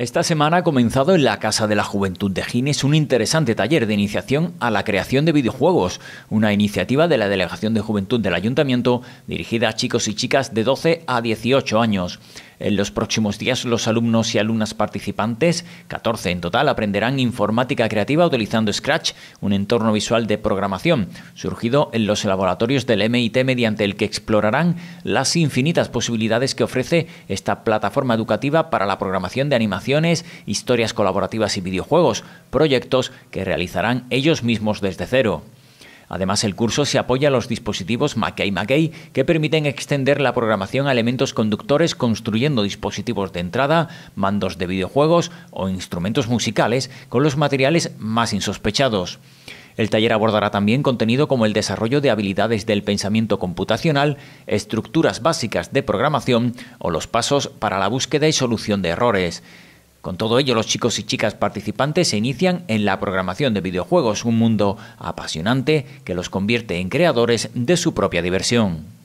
Esta semana ha comenzado en la Casa de la Juventud de Gines un interesante taller de iniciación a la creación de videojuegos, una iniciativa de la Delegación de Juventud del Ayuntamiento dirigida a chicos y chicas de 12 a 18 años. En los próximos días los alumnos y alumnas participantes, 14 en total, aprenderán informática creativa utilizando Scratch, un entorno visual de programación surgido en los laboratorios del MIT mediante el que explorarán las infinitas posibilidades que ofrece esta plataforma educativa para la programación de animaciones, historias colaborativas y videojuegos, proyectos que realizarán ellos mismos desde cero. Además, el curso se apoya a los dispositivos Mackey-Mackey que permiten extender la programación a elementos conductores construyendo dispositivos de entrada, mandos de videojuegos o instrumentos musicales con los materiales más insospechados. El taller abordará también contenido como el desarrollo de habilidades del pensamiento computacional, estructuras básicas de programación o los pasos para la búsqueda y solución de errores. Con todo ello, los chicos y chicas participantes se inician en la programación de videojuegos, un mundo apasionante que los convierte en creadores de su propia diversión.